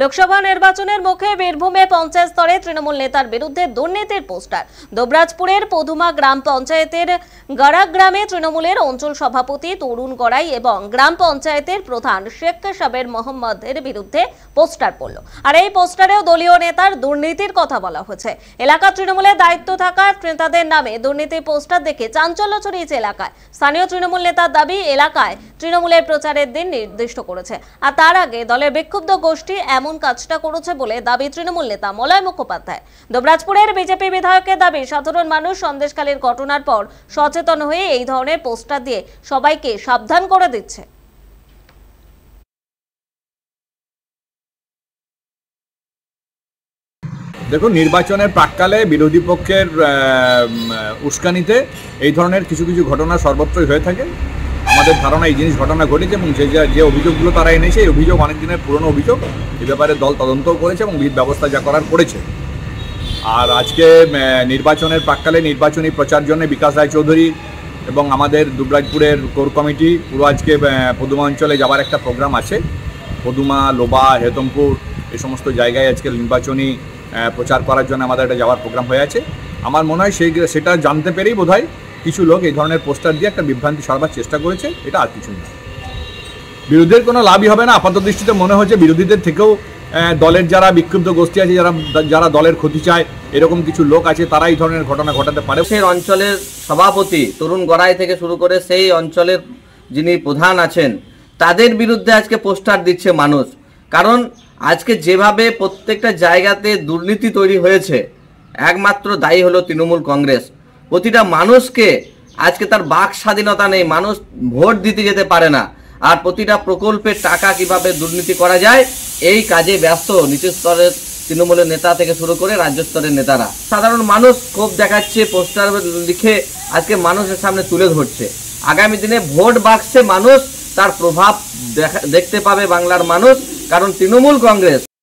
লোকসভা নির্বাচনের মুখে বীরভূমে পঞ্চায়েত স্তরে তৃণমূল নেতার বিরুদ্ধে দুর্নীতির পোস্টার দোবরাজপুরের পদুমা গ্রাম পঞ্চায়েতের গড়া গ্রামে তৃণমূলের অঞ্চল সভাপতি তরুণ গড়াই এবং গ্রাম পঞ্চায়েতের প্রধান শেখ কেশাবের মোহাম্মদের বিরুদ্ধে পোস্টার পড়ল আর এই পোস্টারেও দলীয় নেতার দুর্নীতির কথা বলা হয়েছে এলাকা তৃণমূলের দায়িত্ব থাকা নেতাদের নামে দুর্নীতির পোস্টার দেখে চাঞ্চল্য ছড়িয়েছে এলাকায় স্থানীয় তৃণমূল নেতার দাবি এলাকায় তৃণমূলের প্রচারের দিন নির্দিষ্ট করেছে আর তার আগে দলের বিক্ষুব্ধ গোষ্ঠী এমন কাজটা করেছে বলে দাবি তৃণমূল নেতা মলয় মুখোপাধ্যায় দোবরাজপুরের বিজেপি বিধায়কের দাবি সাধারণ মানুষ সন্দেশকালীন ঘটনার পর সচেতন হয়ে এই ধরনের পোস্টার দিয়ে সবাইকে সাবধান করে দিচ্ছে দেখুন নির্বাচনের প্রাককালে বিরোধী পক্ষের উস্কানিতে এই ধরনের কিছু কিছু ঘটনা সর্বত্রই হয়ে থাকে আমাদের ধারণা এই জিনিস ঘটনা ঘটেছে এবং যে যে অভিযোগগুলো তারা এনেছে এই অভিযোগ অনেক দিনের পুরনো অভিযোগ এ ব্যাপারে দল তদন্তও করেছে এবং বিধ ব্যবস্থা যা করার করেছে আর আজকে নির্বাচনের প্রাককালে নির্বাচনী প্রচার জন্য বিকাশ রায়চৌধুরী এবং আমাদের দুবরাজপুরের কোর কমিটি পুরো আজকে পদুমা অঞ্চলে যাওয়ার একটা প্রোগ্রাম আছে পদুমা লোবা হেতমপুর এই সমস্ত জায়গায় আজকে নির্বাচনী প্রচার করার জন্য আমাদের একটা যাওয়ার প্রোগ্রাম হয়ে আছে আমার মনে হয় সেই সেটা জানতে পেরেই বোধহয় কিছু লোক এই ধরনের পোস্টার দিয়ে একটা বিভ্রান্তি সরবার চেষ্টা করেছে এটা আর কিছু না বিরোধীদের কোনো লাভই হবে না আপাত দৃষ্টিতে মনে হচ্ছে বিরোধীদের থেকেও দলের যারা বিক্ষুব্ধ গোষ্ঠী আছে যারা যারা দলের ক্ষতি চায় এরকম কিছু লোক আছে তারা এই ধরনের ঘটনা ঘটাতে পারে সেই অঞ্চলের সভাপতি তরুণ গড়াই থেকে শুরু করে সেই অঞ্চলের যিনি প্রধান আছেন তাদের বিরুদ্ধে আজকে পোস্টার দিচ্ছে মানুষ কারণ আজকে যেভাবে প্রত্যেকটা জায়গাতে দুর্নীতি তৈরি হয়েছে একমাত্র দায়ী হলো তৃণমূল কংগ্রেস প্রতিটা মানুষকে আজকে তার বাক স্বাধীনতা নেই মানুষ ভোট দিতে যেতে পারে না আর প্রতিটা প্রকল্পের টাকা কিভাবে দুর্নীতি করা যায় এই কাজে ব্যস্ত নিচু স্তরের তৃণমূলের নেতা থেকে শুরু করে রাজ্য স্তরের নেতারা সাধারণ মানুষ ক্ষোভ দেখাচ্ছে পোস্টার লিখে আজকে মানুষের সামনে তুলে ধরছে আগামী দিনে ভোট বাক্সে মানুষ তার প্রভাব দেখতে পাবে বাংলার মানুষ কারণ তৃণমূল কংগ্রেস